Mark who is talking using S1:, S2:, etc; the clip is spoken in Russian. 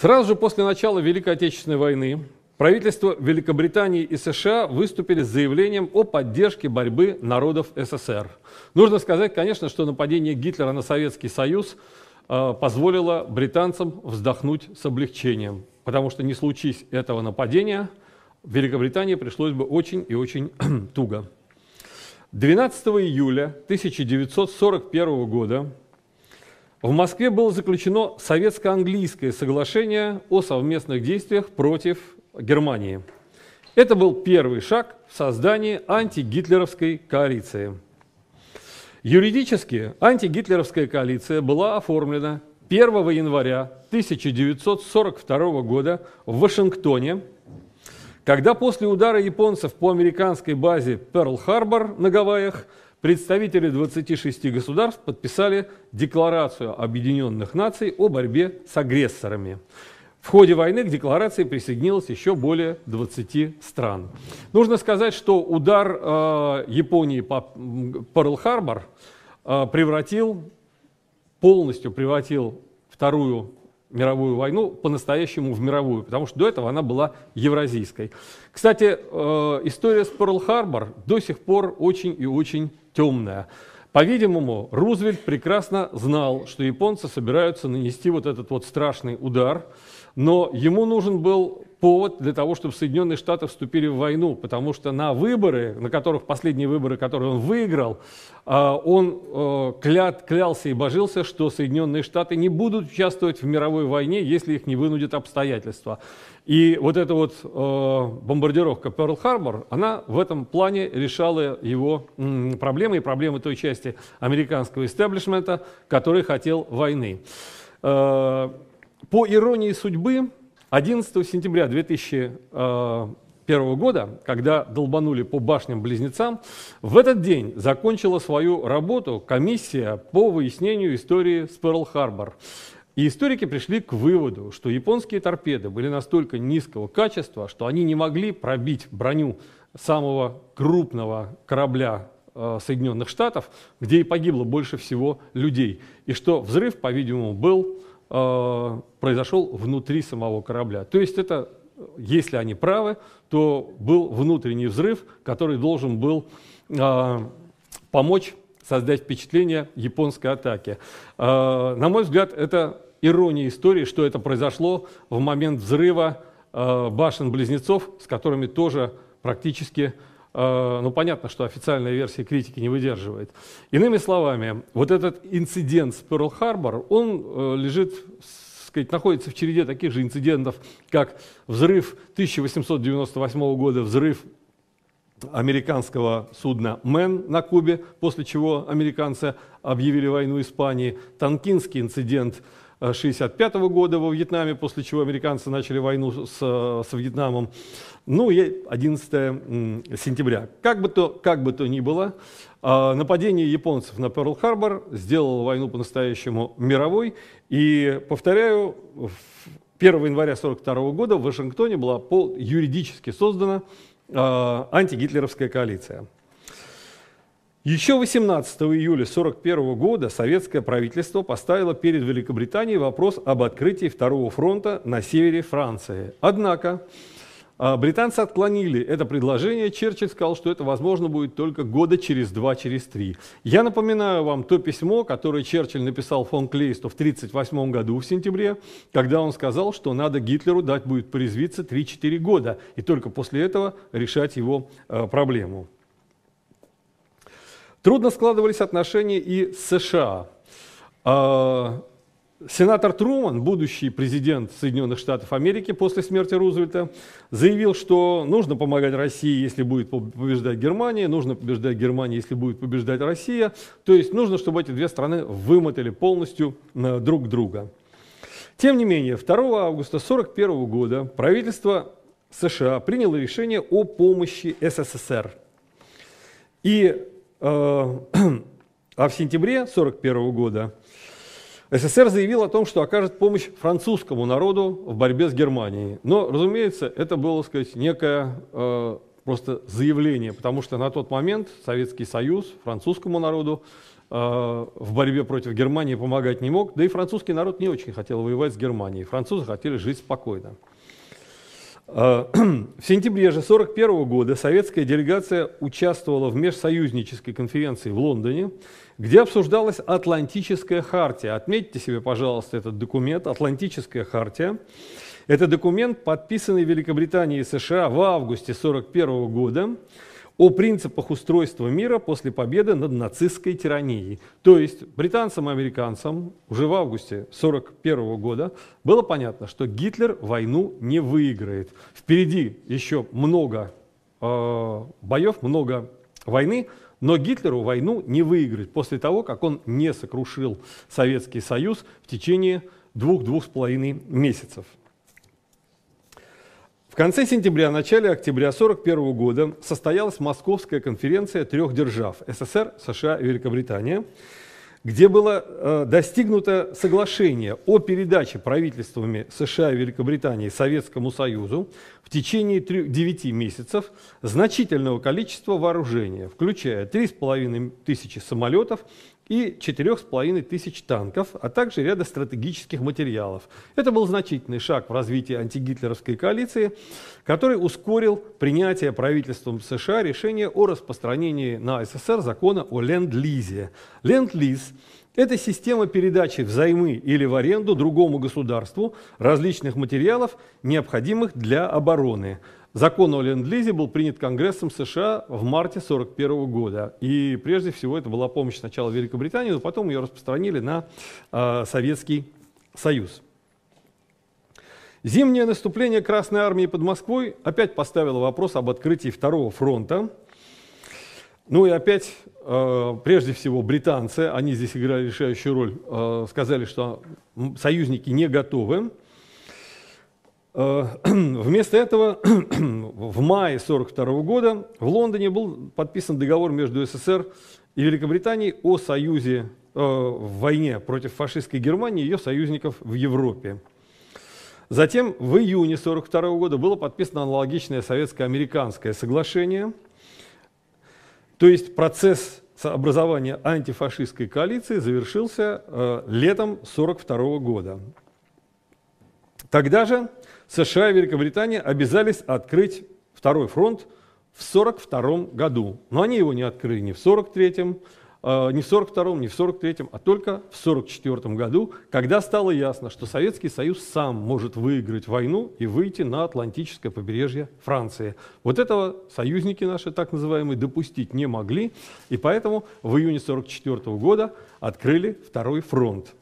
S1: Сразу же после начала Великой Отечественной войны правительство Великобритании и США выступили с заявлением о поддержке борьбы народов СССР. Нужно сказать, конечно, что нападение Гитлера на Советский Союз э, позволило британцам вздохнуть с облегчением, потому что не случись этого нападения, Великобритании пришлось бы очень и очень туго. 12 июля 1941 года в Москве было заключено советско-английское соглашение о совместных действиях против Германии. Это был первый шаг в создании антигитлеровской коалиции. Юридически антигитлеровская коалиция была оформлена 1 января 1942 года в Вашингтоне, когда после удара японцев по американской базе Перл-Харбор на Гавайях – представители 26 государств подписали Декларацию Объединенных Наций о борьбе с агрессорами. В ходе войны к декларации присоединилось еще более 20 стран. Нужно сказать, что удар э, Японии по Перл-Харбор э, превратил, полностью превратил Вторую мировую войну по-настоящему в мировую, потому что до этого она была евразийской. Кстати, э, история с Перл-Харбор до сих пор очень и очень темная. По-видимому, Рузвельт прекрасно знал, что японцы собираются нанести вот этот вот страшный удар, но ему нужен был повод для того, чтобы Соединенные Штаты вступили в войну, потому что на выборы, на которых последние выборы, которые он выиграл, а, он э, клят, клялся и божился, что Соединенные Штаты не будут участвовать в мировой войне, если их не вынудят обстоятельства. И вот эта вот э, бомбардировка Перл-Харбор, она в этом плане решала его проблемы и проблемы той части американского истеблишмента, который хотел войны. Э, по иронии судьбы, 11 сентября 2001 э, года, когда долбанули по башням-близнецам, в этот день закончила свою работу комиссия по выяснению истории с Перл-Харбор. И историки пришли к выводу, что японские торпеды были настолько низкого качества, что они не могли пробить броню самого крупного корабля э, Соединенных Штатов, где и погибло больше всего людей. И что взрыв, по-видимому, был а, произошел внутри самого корабля. То есть это, если они правы, то был внутренний взрыв, который должен был э, помочь создать впечатление японской атаки. Э, на мой взгляд, это ирония истории, что это произошло в момент взрыва э, башен-близнецов, с которыми тоже практически а, ну понятно, что официальная версия критики не выдерживает. Иными словами, вот этот инцидент с Перл-Харбор, он э, лежит сказать, находится в череде таких же инцидентов, как взрыв 1898 года, взрыв американского судна «Мэн» на Кубе, после чего американцы объявили войну Испании, Танкинский инцидент – 1965 э, года во Вьетнаме, после чего американцы начали войну с, с Вьетнамом. Ну и 11 сентября. Как бы то, как бы то ни было, э, нападение японцев на Перл-Харбор сделало войну по-настоящему мировой. И, повторяю, 1 января 1942 года в Вашингтоне была юридически создана э, антигитлеровская коалиция. Еще 18 июля 1941 года советское правительство поставило перед Великобританией вопрос об открытии Второго фронта на севере Франции. Однако а, британцы отклонили это предложение. Черчилль сказал, что это возможно будет только года через два, через три. Я напоминаю вам то письмо, которое Черчилль написал фон Клейсту в 1938 году в сентябре, когда он сказал, что надо Гитлеру дать будет порезвиться 3-4 года и только после этого решать его а, проблему. Трудно складывались отношения и с США. А, сенатор Труман, будущий президент Соединенных Штатов Америки после смерти Рузвельта, заявил, что нужно помогать России, если будет побеждать Германия, нужно побеждать Германия, если будет побеждать Россия. То есть нужно, чтобы эти две страны вымотали полностью э, друг друга. Тем не менее, 2 августа 1941 года правительство США приняло решение о помощи СССР. И Э, а в сентябре 1941 года СССР заявил о том, что окажет помощь французскому народу в борьбе с Германией. Но, разумеется, это было, сказать, некое э, просто заявление, потому что на тот момент Советский Союз французскому народу э, в борьбе против Германии помогать не мог, да и французский народ не очень хотел воевать с Германией. Французы хотели жить спокойно. А, в сентябре же 1941 года советская делегация участвовала в межсоюзнической конференции в Лондоне, где обсуждалась Атлантическая хартия. Отметьте себе, пожалуйста, этот документ, Атлантическая хартия. Это документ, подписанный Великобританией и США в августе 1941 года, о принципах устройства мира после победы над нацистской тиранией. То есть британцам и американцам уже в августе 1941 года было понятно, что Гитлер войну не выиграет. Впереди еще много э, боев, много войны, но Гитлеру войну не выиграть после того, как он не сокрушил Советский Союз в течение двух-двух с половиной месяцев конце сентября, начале октября 1941 года состоялась Московская конференция трех держав – СССР, США и Великобритания, где было э, достигнуто соглашение о передаче правительствами США и Великобритании Советскому Союзу в течение 3, 9 месяцев значительного количества вооружения, включая 3,5 тысячи самолетов и 4,5 тысяч танков, а также ряда стратегических материалов. Это был значительный шаг в развитии антигитлеровской коалиции, который ускорил принятие правительством США решения о распространении на СССР закона о ленд-лизе. Ленд-лиз это система передачи взаймы или в аренду другому государству различных материалов, необходимых для обороны. Закон о ленд-лизе был принят Конгрессом США в марте 1941 года. И прежде всего это была помощь сначала Великобритании, но потом ее распространили на э, Советский Союз. Зимнее наступление Красной Армии под Москвой опять поставило вопрос об открытии Второго фронта. Ну и опять, э, прежде всего, британцы, они здесь играли решающую роль, э, сказали, что союзники не готовы. Э, вместо этого в мае 1942 года в Лондоне был подписан договор между СССР и Великобританией о союзе э, в войне против фашистской Германии и ее союзников в Европе. Затем в июне 1942 года было подписано аналогичное советско-американское соглашение, то есть процесс образования антифашистской коалиции завершился э, летом 1942 года. Тогда же США и Великобритания обязались открыть второй фронт в 1942 году. Но они его не открыли ни в 1943, э, не в 42-м, не в 43-м, а только в 44-м году, когда стало ясно, что Советский Союз сам может выиграть войну и выйти на Атлантическое побережье Франции. Вот этого союзники наши, так называемые, допустить не могли, и поэтому в июне 44 -го года открыли Второй фронт.